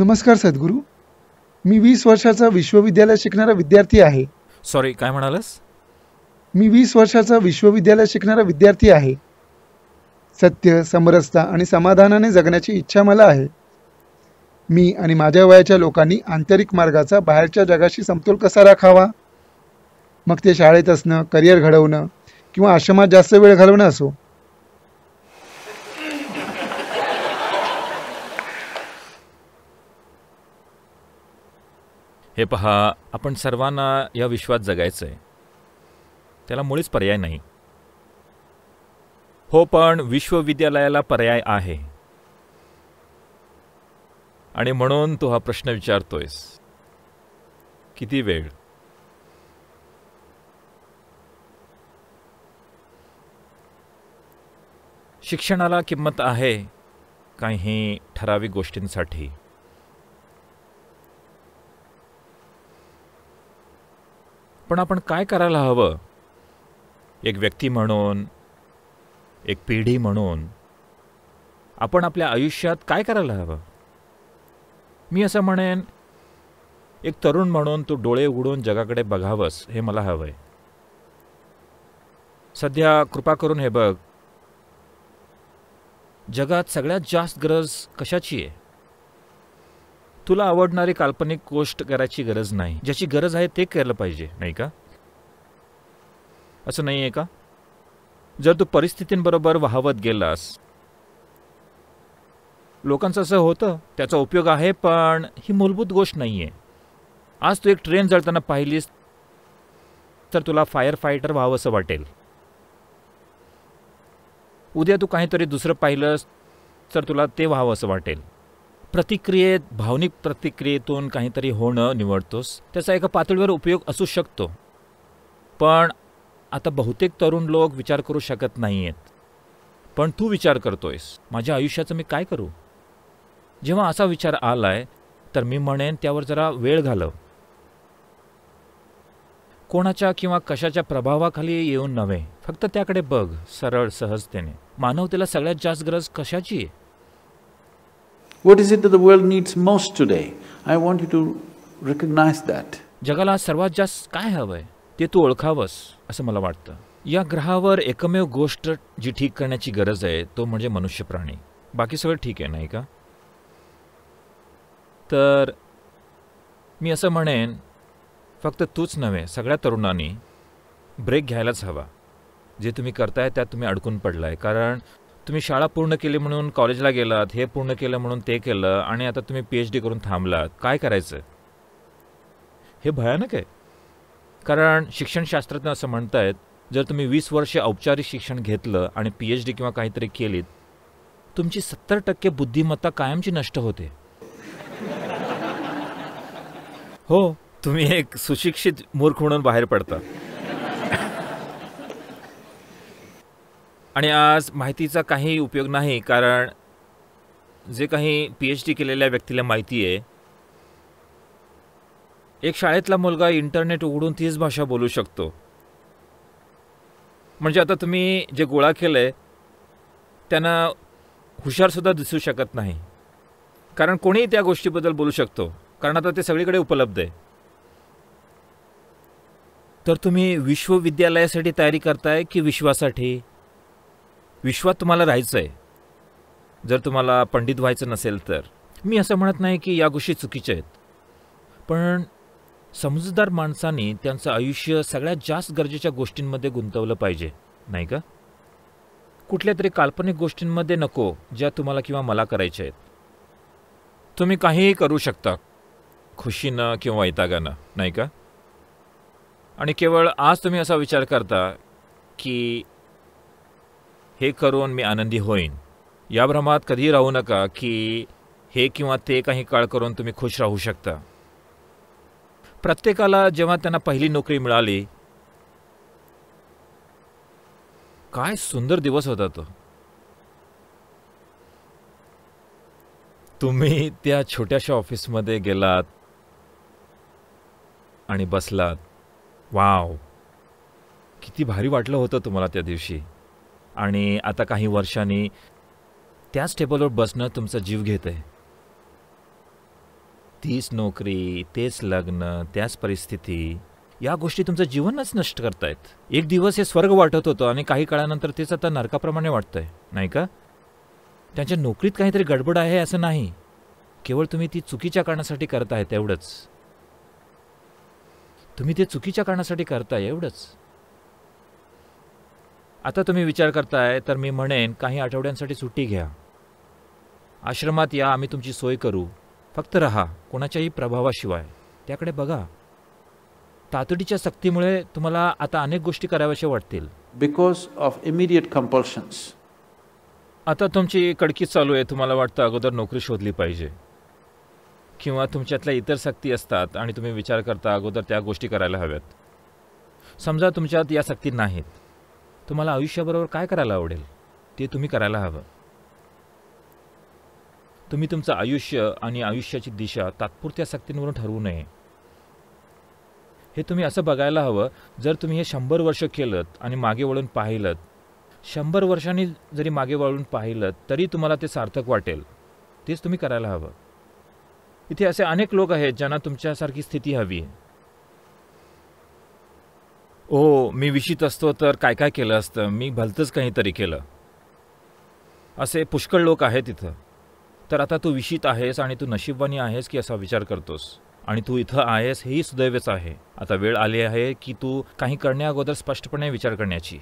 नमस्कार सद्गुरु मी वीस वर्षाचा विश्वविद्यालय शिकणारा विद्यार्थी आहे सॉरी काय म्हणालस मी वीस वर्षाचा विश्वविद्यालय शिकणारा विद्यार्थी आहे सत्य समरसता आणि समाधानाने जगण्याची इच्छा मला आहे मी आणि माझ्या वयाच्या लोकांनी आंतरिक मार्गाचा बाहेरच्या जगाशी समतोल कसा राखावा मग ते शाळेत असणं करिअर घडवणं किंवा आश्रमात जास्त वेळ घालवणं असो हे पहा आपण सर्वांना या विश्वात जगायचं आहे त्याला मुळीच पर्याय नाही हो पण विश्वविद्यालयाला पर्याय आहे आणि म्हणून तू हा प्रश्न विचारतोयस किती वेळ शिक्षणाला किंमत आहे काही ठराविक गोष्टींसाठी पण आपण काय करायला हवं एक व्यक्ती म्हणून एक पिढी म्हणून आपण आपल्या आयुष्यात काय करायला हवं मी असं म्हणेन एक तरुण म्हणून तू डोळे उघडून जगाकडे बघावंस हे मला हवं आहे सध्या कृपा करून हे बघ जगात सगळ्यात जास्त गरज कशाची आहे तुला आवडणारी काल्पनिक गोष्ट करायची गरज नाही ज्याची गरज आहे ते केलं पाहिजे नाही का असं नाही आहे का जर तू परिस्थितींबरोबर वाहवत गेलास लोकांचं असं होतं त्याचा उपयोग आहे पण ही मूलभूत गोष्ट नाही आहे आज तू एक ट्रेन जळताना पाहिलीस तर तुला फायर फायटर व्हावं असं वाटेल उद्या तू काहीतरी दुसरं पाहिलंस तर तुला ते व्हावं असं वाटेल प्रतिक्रियेत भावनिक प्रतिक्रियेतून काहीतरी होणं निवडतोस त्याचा एका पातळीवर उपयोग असू शकतो पण आता बहुतेक तरुण लोक विचार करू शकत नाही आहेत पण तू विचार करतोयस माझ्या आयुष्याचं मी काय करू जेव्हा असा विचार आलाय तर मी म्हणेन त्यावर जरा वेळ घालव कोणाच्या किंवा कशाच्या प्रभावाखाली येऊन नव्हे फक्त त्याकडे बघ सरळ सहजतेने मानवतेला सगळ्यात जास्त गरज कशाची आहे What is it that the world needs most today? I want you to recognize that. जगाला सर्वात जास्त काय हवंय ते तू ओळखावंस असं मला वाटतं या ग्रहावर एकमेव गोष्ट जी ठीक करण्याची गरज आहे तो म्हणजे मनुष्य प्राणी बाकी सगळं ठीक आहे नाही का तर मी असं म्हणेन फक्त तूच नव्हे सगळ्या तरुणांनी ब्रेक घ्यायलाच हवा जे तुम्ही करताय त्यात तुम्ही अडकून पडलाय कारण तुम्ही शाळा पूर्ण केली म्हणून कॉलेजला गेलात हे पूर्ण केलं म्हणून ते केलं आणि आता तुम्ही पी एच डी करून थांबलात काय करायचं हे भयानक आहे कारण शिक्षणशास्त्रज्ञ असं म्हणतायत जर तुम्ही वीस वर्षे औपचारिक शिक्षण घेतलं आणि पी एच डी किंवा काहीतरी केलीत तुमची सत्तर टक्के बुद्धिमत्ता कायमची नष्ट होते हो तुम्ही एक सुशिक्षित मूर्ख म्हणून बाहेर पडता आणि आज माहितीचा काही उपयोग नाही कारण जे काही पी एच डी केलेल्या व्यक्तीला माहिती आहे एक शाळेतला मुलगा इंटरनेट उघडून तीच भाषा बोलू शकतो म्हणजे आता तुम्ही जे गोळा केलं आहे त्यांना हुशारसुद्धा दिसू शकत नाही कारण कोणीही त्या गोष्टीबद्दल बोलू शकतो कारण आता ते सगळीकडे उपलब्ध आहे तर तुम्ही विश्वविद्यालयासाठी तयारी करताय की विश्वासाठी विश्वात तुम्हाला राहायचं आहे जर तुम्हाला पंडित व्हायचं नसेल तर मी असं म्हणत नाही की या गोष्टी चुकीच्या आहेत पण समजदार माणसाने त्यांचं आयुष्य सगळ्यात जास्त गरजेच्या गोष्टींमध्ये गुंतवलं पाहिजे नाही का कुठल्या तरी काल्पनिक गोष्टींमध्ये नको ज्या तुम्हाला किंवा मला करायच्या आहेत तुम्ही काहीही करू शकता खुशीनं किंवा वैतागानं नाही का आणि केवळ आज तुम्ही असा विचार करता की हे करून मी आनंदी होईन या भ्रमात कधी राहू नका की हे किंवा ते काही काळ करून तुम्ही खुश राहू शकता प्रत्येकाला जेव्हा त्यांना पहिली नोकरी मिळाली काय सुंदर दिवस होता तो तुम्ही त्या छोट्याशा ऑफिसमध्ये गेलात आणि बसलात वाव किती भारी वाटलं होतं तुम्हाला त्या दिवशी आणि आता काही वर्षांनी त्याच टेबलवर बसणं तुमचा जीव घेत आहे तीच नोकरी तेच लग्न त्याच परिस्थिती या गोष्टी तुमचं जीवनच नष्ट करतायत एक दिवस हे स्वर्ग वाटत होतं आणि काही काळानंतर तेच आता नरकाप्रमाणे वाटतंय नाही का त्यांच्या नोकरीत काहीतरी गडबड आहे असं नाही केवळ तुम्ही ती चुकीच्या कारणासाठी करताय तेवढंच तुम्ही ते चुकीच्या कारणासाठी करताय एवढंच आता तुम्ही विचार करताय तर मी म्हणेन काही आठवड्यांसाठी सुट्टी घ्या आश्रमात या आम्ही तुमची सोय करू फक्त रहा कोणाच्याही प्रभावाशिवाय त्याकडे बघा तातडीच्या सक्तीमुळे तुम्हाला आता अनेक गोष्टी कराव्याशा वाटतील बिकॉज ऑफ इमिडिएट कंपल्शन्स आता तुमची कडकी चालू आहे तुम्हाला वाटतं अगोदर नोकरी शोधली पाहिजे किंवा तुमच्यातल्या इतर सक्ती असतात आणि तुम्ही विचार करता अगोदर त्या गोष्टी करायला हव्यात समजा तुमच्यात या सक्ती नाहीत तुम्हाला आयुष्याबरोबर काय करायला आवडेल ते तुम्ही करायला हवं तुम्ही तुमचं आयुष्य आणि आयुष्याची दिशा तात्पुरत्या सक्तींवरून ठरवू नये हे तुम्ही असं बघायला हवं जर तुम्ही हे शंभर वर्ष केलं आणि मागे वळून पाहिलं शंभर वर्षांनी जरी मागे वळून पाहिलं तरी तुम्हाला ते सार्थक वाटेल तेच तुम्ही करायला हवं इथे असे अनेक लोक आहेत ज्यांना तुमच्यासारखी स्थिती हवी आहे ओ मी विशित असतो तर काय काय केलं असतं मी भलतंच काहीतरी केलं असे पुष्कळ लोक आहेत तिथं तर आता तू विशित आहेस आणि तू नशीबवानी आहेस की असा विचार करतोस आणि तू इथं आहेस हेही सुदैवच आहे आता वेळ आली आहे की तू काही करण्याअगोदर स्पष्टपणे विचार करण्याची